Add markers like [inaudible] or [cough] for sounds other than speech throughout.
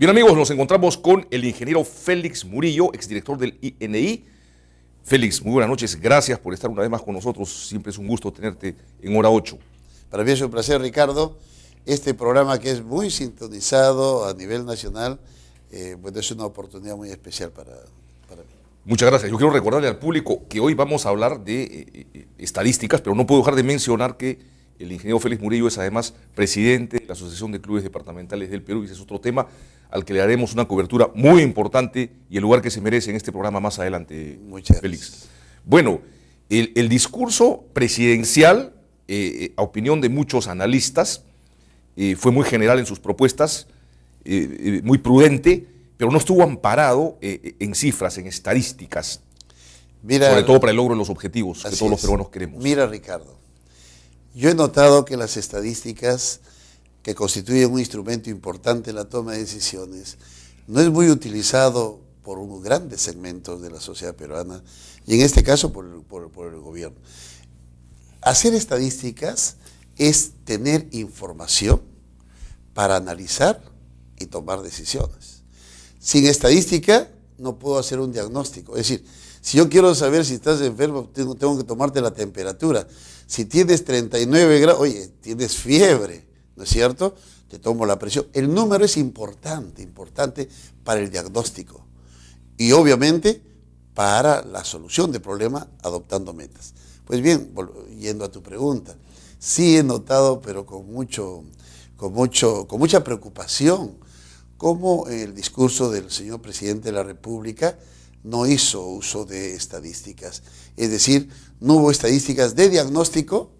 Bien amigos, nos encontramos con el ingeniero Félix Murillo, exdirector del INI. Félix, muy buenas noches, gracias por estar una vez más con nosotros, siempre es un gusto tenerte en hora 8. Para mí es un placer, Ricardo, este programa que es muy sintonizado a nivel nacional, pues es una oportunidad muy especial para, mí. Muchas gracias. Yo quiero recordarle al público que hoy vamos a hablar de eh, eh, estadísticas, pero no puedo dejar de mencionar que el ingeniero Félix Murillo es además presidente de la Asociación de Clubes Departamentales del Perú y ese es otro tema al que le daremos una cobertura muy importante y el lugar que se merece en este programa más adelante, Muchas Félix. Bueno, el, discurso presidencial, eh, eh, a opinión de muchos analistas, eh, fue muy general en sus propuestas, muy prudente, pero no estuvo amparado en cifras, en estadísticas, Mira, sobre todo para el logro de los objetivos que todos los peruanos queremos. Mira, Ricardo, yo he notado que las estadísticas que constituye un instrumento importante en la toma de decisiones, no es muy utilizado por unos grandes segmentos de la sociedad peruana y en este caso por, por, el gobierno. Hacer estadísticas es tener información para analizar y tomar decisiones. Sin estadística no puedo hacer un diagnóstico. Es decir, si yo quiero saber si estás enfermo, tengo, tengo que tomarte la temperatura. Si tienes 39 grados, oye, tienes fiebre. ¿no es cierto? Te tomo la presión. El número es importante, importante para el diagnóstico y obviamente para la solución de problema adoptando metas. Pues bien, yendo a tu pregunta, sí he notado, pero con, mucho, con, mucho, con mucha preocupación, cómo el discurso del señor presidente de la República no hizo uso de estadísticas. Es decir, no hubo estadísticas de diagnóstico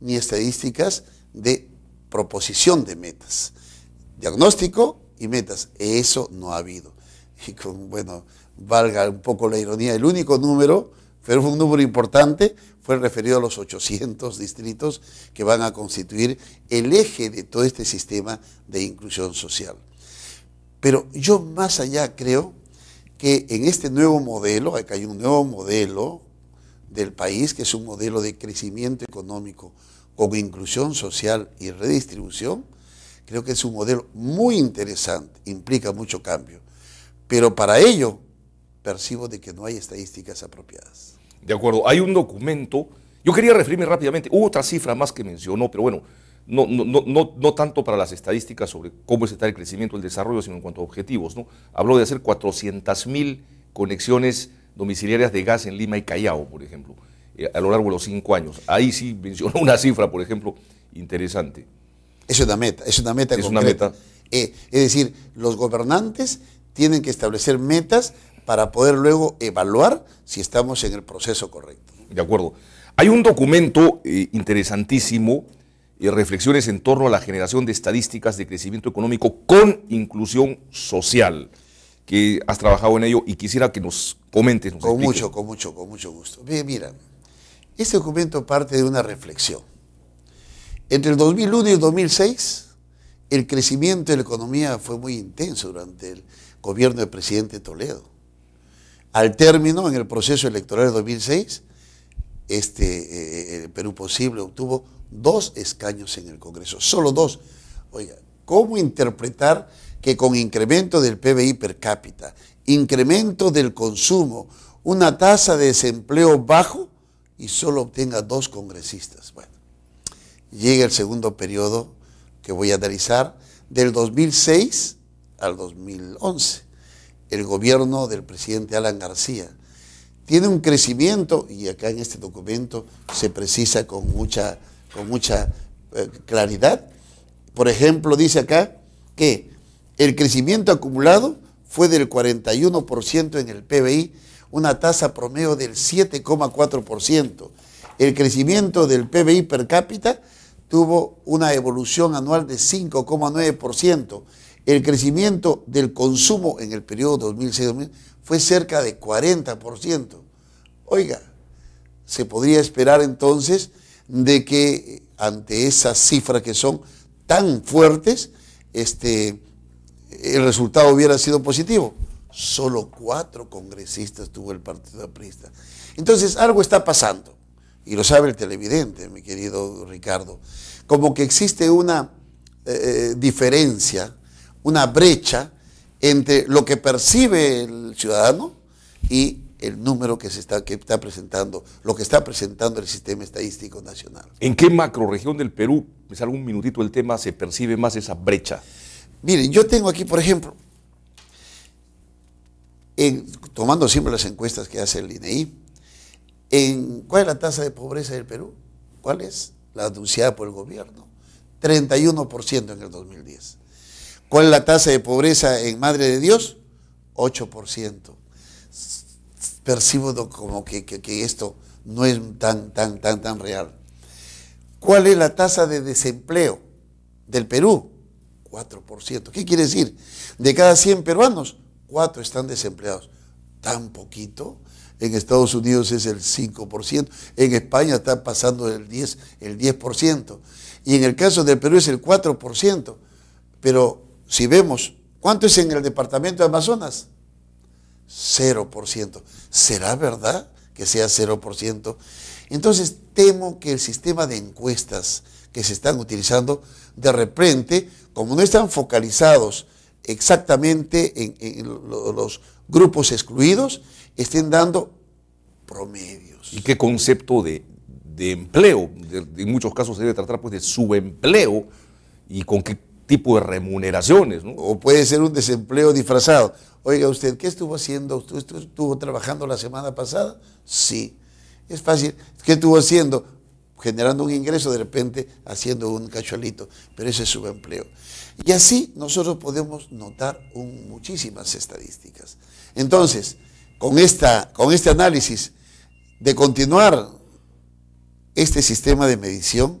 ni estadísticas de proposición de metas. Diagnóstico y metas. Eso no ha habido. [laughs] Y con, bueno, valga un poco la ironía, el único número, pero fue un número importante, fue referido a los 800 distritos que van a constituir el eje de todo este sistema de inclusión social. Pero yo más allá creo que en este nuevo modelo, acá hay un nuevo modelo del país, que es un modelo de crecimiento económico con inclusión social y redistribución, creo que es un modelo muy interesante, implica mucho cambio. Pero para ello percibo de que no hay estadísticas apropiadas. De acuerdo, hay un documento, yo quería referirme rápidamente, hubo otra cifra más que mencionó, pero bueno, no, no, no, no, tanto para las estadísticas sobre cómo está el crecimiento, el desarrollo, sino en cuanto a objetivos. ¿no? Habló de hacer 400.000 conexiones domiciliarias de gas en Lima y Callao, por ejemplo. Eh, a lo largo de los cinco años. Ahí sí mencionó una cifra, por ejemplo, interesante. Es una meta, es una meta. Es una meta. Eh, es decir, los gobernantes tienen que establecer metas para poder luego evaluar si estamos en el proceso correcto. De acuerdo. Hay un documento eh, interesantísimo, reflexiones en torno a la generación de estadísticas de crecimiento económico con inclusión social, que has trabajado en ello y quisiera que nos comentes. Nos con mucho, con mucho, con mucho gusto. Mira, este documento parte de una reflexión. Entre el 2001 y el 2006, el crecimiento de la economía fue muy intenso durante el gobierno del presidente Toledo. Al término, en el proceso electoral de 2006, este, eh, Perú Posible obtuvo dos escaños en el Congreso, solo dos. Oiga, ¿cómo interpretar que con incremento del PBI per cápita, incremento del consumo, una tasa de desempleo bajo, y solo obtenga dos congresistas. Bueno, llega el segundo periodo que voy a analizar del 2006 al 2011. El gobierno del presidente Alan García tiene un crecimiento, y acá en este documento se precisa con mucha, con mucha eh, claridad. Por ejemplo, dice acá que el crecimiento acumulado fue del 41% en el PBI una tasa promedio del 7,4%. El crecimiento del PBI per cápita tuvo una evolución anual de 5,9%. El crecimiento del consumo en el periodo 2006-2000 fue cerca de 40%. Oiga, se podría esperar entonces de que ante esas cifras que son tan fuertes, este, el resultado hubiera sido positivo solo cuatro congresistas tuvo el Partido Aprista. Entonces, algo está pasando, y lo sabe el televidente, mi querido Ricardo, como que existe una eh, eh, diferencia, una brecha entre lo que percibe el ciudadano y el número que se está, que está presentando, lo que está presentando el sistema estadístico nacional. ¿En qué macroregión del Perú, me salgo un minutito el tema, se percibe más esa brecha? Miren, yo tengo aquí, por ejemplo, tomando siempre las encuestas que hace el INEI, e ¿cuál es la tasa de pobreza del Perú? ¿Cuál es? La anunciada por el gobierno. 31% en el 2010. ¿Cuál es la tasa de pobreza en Madre de Dios? 8%. Percibo como que, esto no es tan, tan, tan, tan real. ¿Cuál es la tasa de desempleo del Perú? 4%. ¿Qué quiere decir? De cada 100 peruanos, cuatro están desempleados. Tan poquito. En Estados Unidos es el 5%. En España está pasando el 10%. El 10%. Y en el caso del Perú es el 4%. Pero si vemos, ¿cuánto es en el departamento de Amazonas? 0%. ¿Será verdad que sea 0%? Entonces temo que el sistema de encuestas que se están utilizando, de repente, como no están focalizados exactamente en, los grupos excluidos estén dando promedios. ¿Y qué concepto de, empleo? en muchos casos se debe tratar pues, de subempleo y con qué tipo de remuneraciones. ¿no? O puede ser un desempleo disfrazado. Oiga usted, ¿qué estuvo haciendo? ¿Usted estuvo trabajando la semana pasada? Sí. Es fácil. ¿Qué estuvo haciendo? generando un ingreso, de repente haciendo un cacholito, pero ese es su empleo. Y así nosotros podemos notar muchísimas estadísticas. Entonces, con, esta, con este análisis de continuar este sistema de medición,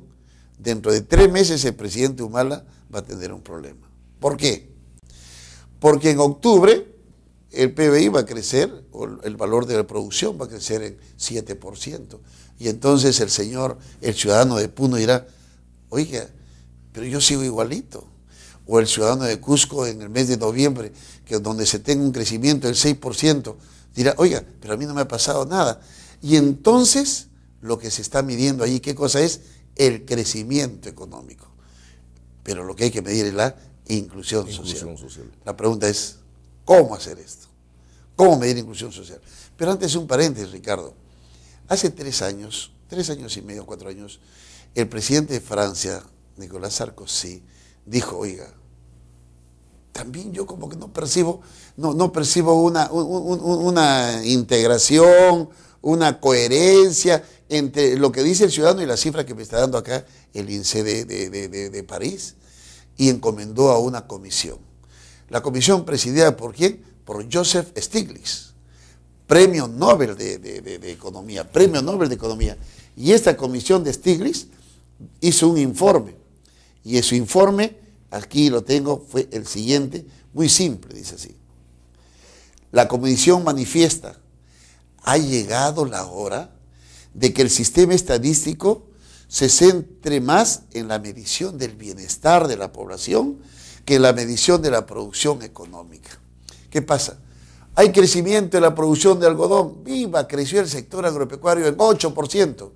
dentro de tres meses el presidente Humala va a tener un problema. ¿Por qué? Porque en octubre el PBI va a crecer, o el valor de la producción va a crecer en 7%. Y entonces el señor, el ciudadano de Puno dirá, oiga, pero yo sigo igualito. O el ciudadano de Cusco en el mes de noviembre, que donde se tenga un crecimiento del 6%, dirá, oiga, pero a mí no me ha pasado nada. Y entonces lo que se está midiendo allí, ¿qué cosa es? El crecimiento económico. Pero lo que hay que medir es la inclusión, social. La pregunta es, cómo hacer esto, cómo medir inclusión social. Pero antes un paréntesis, Ricardo. Hace tres años, tres años y medio, cuatro años, el presidente de Francia, Nicolás Sarkozy, dijo, oiga, también yo como que no percibo, no, no percibo una, integración, una coherencia entre lo que dice el ciudadano y la cifra que me está dando acá el INSEE de París, y encomendó a una comisión. La comisión presidida por quién? Por Joseph Stiglitz, premio Nobel de, Economía, premio Nobel de Economía. Y esta comisión de Stiglitz hizo un informe. Y en su informe, aquí lo tengo, fue el siguiente, muy simple, dice así. La comisión manifiesta, ha llegado la hora de que el sistema estadístico se centre más en la medición del bienestar de la población que la medición de la producción económica. ¿Qué pasa? Hay crecimiento en la producción de algodón. Viva, creció el sector agropecuario en 8%.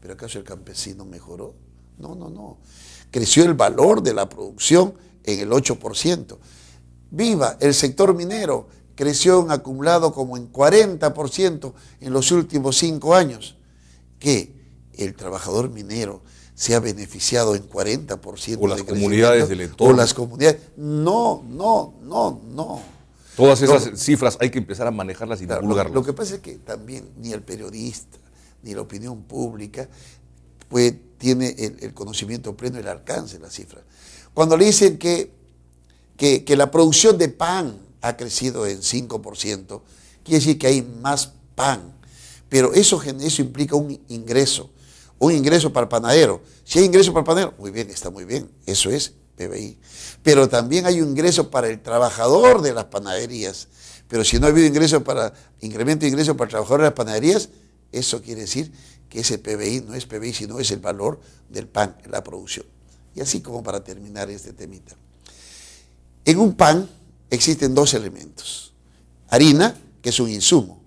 ¿Pero acaso el campesino mejoró? No, no, no. Creció el valor de la producción en el 8%. Viva, el sector minero creció en acumulado como en 40% en los últimos cinco años. ¿Qué? el trabajador minero se ha beneficiado en 40% o las comunidades del entorno. O las comunidades. No, no, no, no. Todas esas cifras hay que empezar a manejarlas y claro, divulgarlas. Lo, que pasa es que también ni el periodista, ni la opinión pública, pues tiene el, conocimiento pleno, el alcance de las cifras. Cuando le dicen que, que, la producción de pan ha crecido en 5%, quiere decir que hay más pan. Pero eso, eso implica un ingreso un ingreso para el panadero. Si hay ingreso para el panadero, muy bien, está muy bien, eso es PBI. Pero también hay un ingreso para el trabajador de las panaderías. Pero si no ha habido ingreso para, incremento de ingreso para el trabajador de las panaderías, eso quiere decir que ese PBI no es PBI, sino es el valor del pan, la producción. Y así como para terminar este temita. En un pan existen dos elementos. Harina, que es un insumo,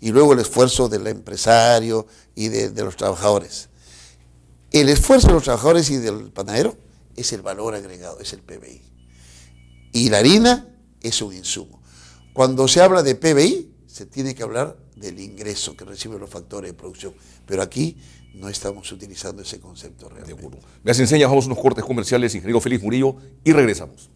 y luego el esfuerzo del empresario, y de, los trabajadores. El esfuerzo de los trabajadores y del panadero es el valor agregado, es el PBI. Y la harina es un insumo. Cuando se habla de PBI, se tiene que hablar del ingreso que reciben los factores de producción. Pero aquí no estamos utilizando ese concepto realmente. De acuerdo. Gracias, enseña. Vamos unos cortes comerciales. Ingeniero Félix Murillo y regresamos.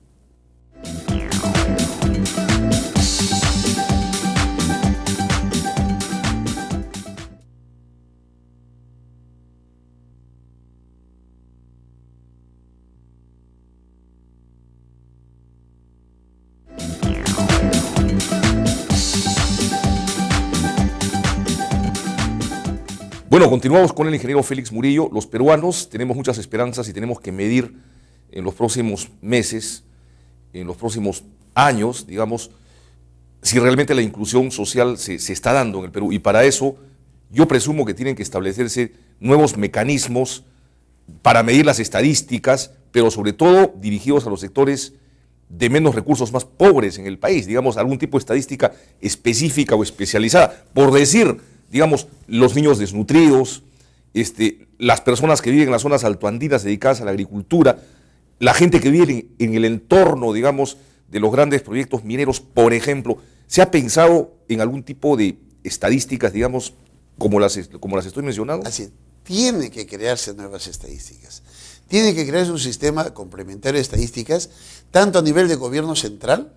Bueno, continuamos con el ingeniero Félix Murillo. Los peruanos tenemos muchas esperanzas y tenemos que medir en los próximos meses, en los próximos años, digamos, si realmente la inclusión social se, se está dando en el Perú. Y para eso yo presumo que tienen que establecerse nuevos mecanismos para medir las estadísticas, pero sobre todo dirigidos a los sectores de menos recursos más pobres en el país, digamos, algún tipo de estadística específica o especializada. Por decir, digamos, los niños desnutridos, este, las personas que viven en las zonas altoandinas dedicadas a la agricultura, la gente que vive en, el entorno, digamos, de los grandes proyectos mineros, por ejemplo, ¿se ha pensado en algún tipo de estadísticas, digamos, como las, como las estoy mencionando? Así Tiene que crearse nuevas estadísticas. Tiene que crearse un sistema complementario de estadísticas, tanto a nivel de gobierno central,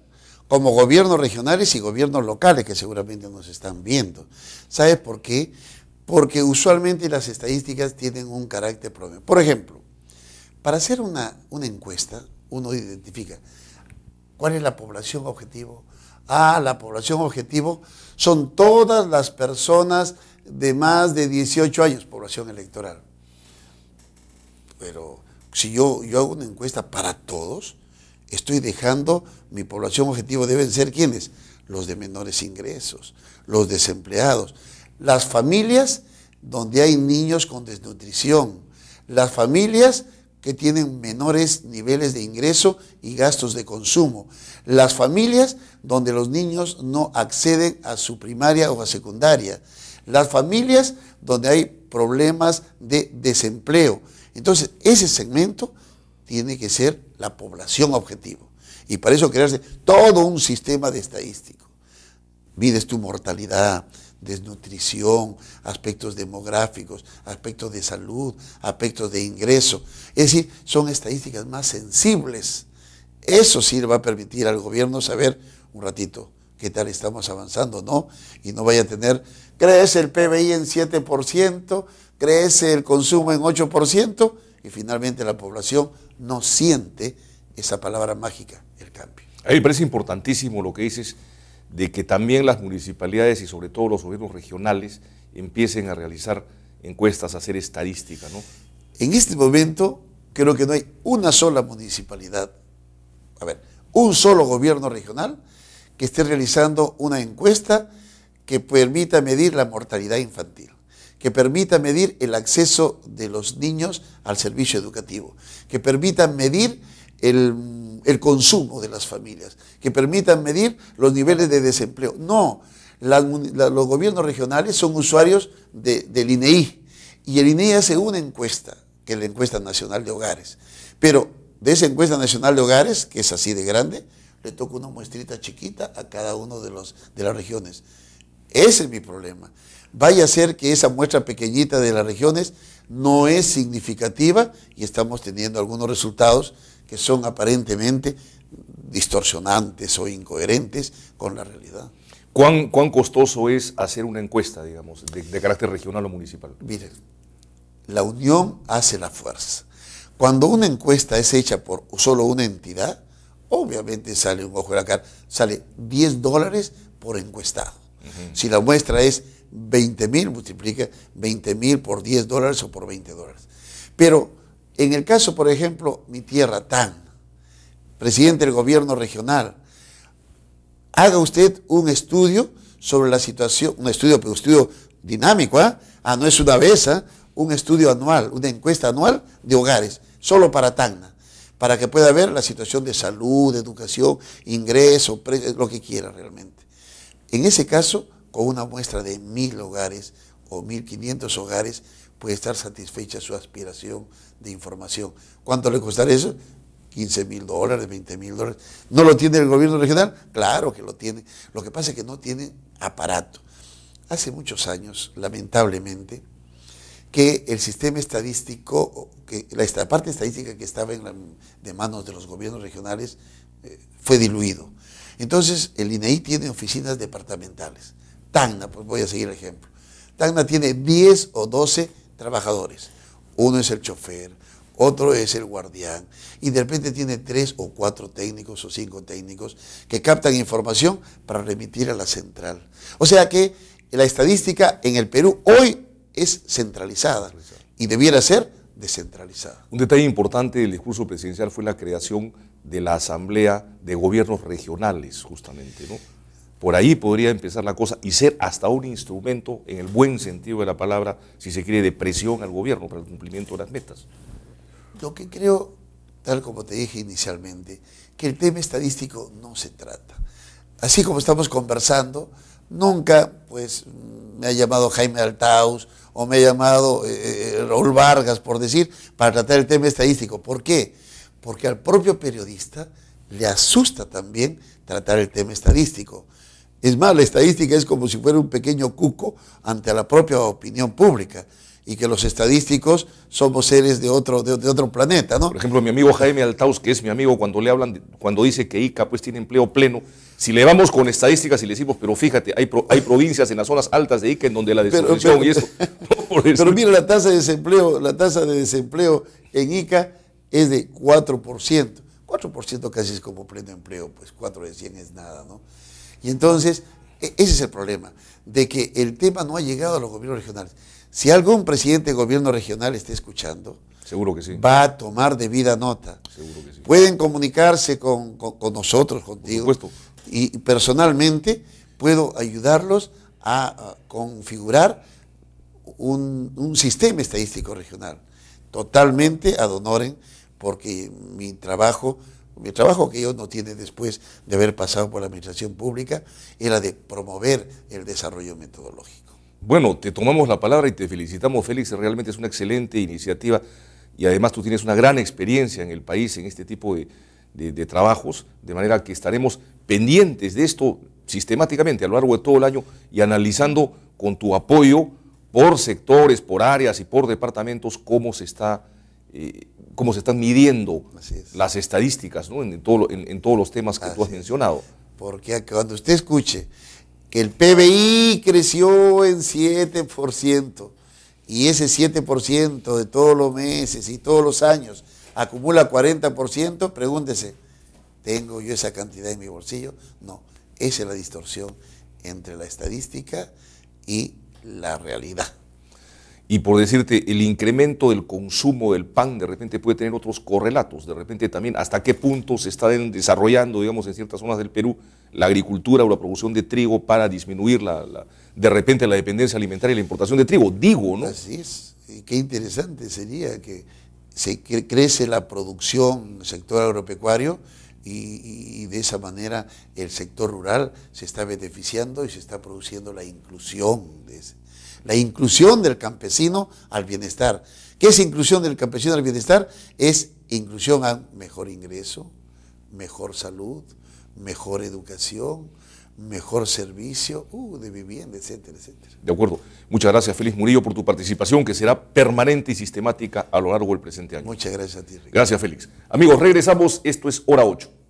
como gobiernos regionales y gobiernos locales que seguramente nos están viendo. ¿Sabes por qué? Porque usualmente las estadísticas tienen un carácter propio. Por ejemplo, para hacer una, encuesta, uno identifica cuál es la población objetivo. Ah, la población objetivo son todas las personas de más de 18 años, población electoral. Pero si yo, yo hago una encuesta para todos, estoy dejando, mi población objetivo deben ser quienes? Los de menores ingresos, los desempleados, las familias donde hay niños con desnutrición, las familias que tienen menores niveles de ingreso y gastos de consumo, las familias donde los niños no acceden a su primaria o a secundaria, las familias donde hay problemas de desempleo. Entonces, ese segmento tiene que ser la población objetivo. Y para eso crearse todo un sistema de estadístico. Mides tu mortalidad, desnutrición, aspectos demográficos, aspectos de salud, aspectos de ingreso. Es decir, son estadísticas más sensibles. Eso sí va a permitir al gobierno saber un ratito qué tal estamos avanzando, ¿no? Y no vaya a tener, crece el PBI en 7%, crece el consumo en 8% y finalmente la población no siente esa palabra mágica, el cambio. A mí me parece importantísimo lo que dices de que también las municipalidades y sobre todo los gobiernos regionales empiecen a realizar encuestas, a hacer estadísticas. En este momento creo que no hay una sola municipalidad, a ver, un solo gobierno regional que esté realizando una encuesta que permita medir la mortalidad infantil que permita medir el acceso de los niños al servicio educativo, que permita medir el, consumo de las familias, que permita medir los niveles de desempleo. No, los gobiernos regionales son usuarios del INEI e y el INEI e hace una encuesta, que es la encuesta nacional de hogares. Pero de esa encuesta nacional de hogares, que es así de grande, le toca una muestrita chiquita a cada uno de las regiones. Ese es mi problema vaya a ser que esa muestra pequeñita de las regiones no es significativa y estamos teniendo algunos resultados que son aparentemente distorsionantes o incoherentes con la realidad. ¿Cuán, costoso es hacer una encuesta, digamos, de, carácter regional o municipal? Miren, la unión hace la fuerza. Cuando una encuesta es hecha por solo una entidad, obviamente sale un ojo de la cara, sale 10 dólares por encuestado. Si la muestra es 20 mil, multiplica 20 mil por 10 dólares o por 20 dólares. Pero en el caso, por ejemplo, mi tierra, TAN, presidente del gobierno regional, haga usted un estudio sobre la situación, un estudio, estudio dinámico, ¿ah? Ah, no es una vez, ¿ah? un estudio anual, una encuesta anual de hogares, solo para Tan, para que pueda ver la situación de salud, educación, ingreso, lo que quiera realmente. En ese caso, con una muestra de mil hogares o 1500 hogares puede estar satisfecha su aspiración de información. ¿Cuánto le costará eso? 15 mil dólares, 20 mil dólares. ¿No lo tiene el gobierno regional? Claro que lo tiene. Lo que pasa es que no tiene aparato. Hace muchos años, lamentablemente, que el sistema estadístico, que la parte estadística que estaba en de manos de los gobiernos regionales eh, fue diluido. Entonces, el INEI e tiene oficinas departamentales. Tacna, pues voy a seguir el ejemplo. Tacna tiene 10 o 12 trabajadores. Uno es el chofer, otro es el guardián, y de repente tiene tres o cuatro técnicos o cinco técnicos que captan información para remitir a la central. O sea que la estadística en el Perú hoy es centralizada y debiera ser descentralizada. Un detalle importante del discurso presidencial fue la creación de la Asamblea de Gobiernos Regionales, justamente, ¿no? Por ahí podría empezar la cosa y ser hasta un instrumento, en el buen sentido de la palabra, si se quiere, de presión al gobierno para el cumplimiento de las metas. Lo que creo, tal como te dije inicialmente, que el tema estadístico no se trata. Así como estamos conversando, nunca pues me ha llamado Jaime Altaus o me ha llamado eh, eh, eh, Raúl Vargas, por decir, para tratar el tema estadístico. ¿Por qué? Porque al propio periodista le asusta también tratar el tema estadístico. Es más, la estadística es como si fuera un pequeño cuco ante la propia opinión pública y que los estadísticos somos seres de otro, de, otro planeta, ¿no? Por ejemplo, mi amigo Jaime Altaus, que es mi amigo, cuando le hablan, cuando dice que ICA pues tiene empleo pleno, si le vamos con estadísticas y le decimos, pero fíjate, hay, hay provincias en las zonas altas de ICA en donde la desocupación pero, y [laughs] [laughs] eso... pero mira, la tasa de desempleo, la tasa de desempleo en ICA es de 4%. 4% casi es como pleno empleo, pues 4 de 100 es nada, ¿no? Y entonces, e, ese es el problema, de que el tema no ha llegado a los gobiernos regionales. Si algún presidente de gobierno regional está escuchando, Seguro que sí. va a tomar debida nota. Seguro que sí. Pueden comunicarse con, nosotros, contigo. Y personalmente puedo ayudarlos a, configurar un, un, sistema estadístico regional. Totalmente ad honorem, porque mi trabajo mi trabajo que yo no tiene después de haber pasado por la administración pública era de promover el desarrollo metodológico. Bueno, te tomamos la palabra y te felicitamos, Félix. Realmente es una excelente iniciativa y además tú tienes una gran experiencia en el país en este tipo de, trabajos, de manera que estaremos pendientes de esto sistemáticamente a lo largo de todo el año y analizando con tu apoyo por sectores, por áreas y por departamentos cómo se está... Eh, cómo se están midiendo las estadísticas ¿no? en, todo, en, todos los temas que tú has mencionado. Porque cuando usted escuche que el PBI creció en 7% y ese 7% de todos los meses y todos los años acumula 40%, pregúntese, ¿tengo yo esa cantidad en mi bolsillo? No, esa es la distorsión entre la estadística y la realidad. Y por decirte, el incremento del consumo del pan de repente puede tener otros correlatos, de repente también hasta qué punto se está desarrollando, digamos, en ciertas zonas del Perú, la agricultura o la producción de trigo para disminuir la, de repente la dependencia alimentaria y la importación de trigo, digo, ¿no? Así es, qué interesante sería que se crece la producción el sector agropecuario, y, y, de esa manera el sector rural se está beneficiando y se está produciendo la inclusión de ese, la inclusión del campesino al bienestar. ¿Qué es inclusión del campesino al bienestar? Es inclusión a mejor ingreso, mejor salud, mejor educación, mejor servicio uh, de vivienda, etcétera, etcétera. De acuerdo. Muchas gracias, Félix Murillo, por tu participación, que será permanente y sistemática a lo largo del presente año. Muchas gracias a ti, Ricardo. Gracias, Félix. Amigos, regresamos. Esto es Hora 8.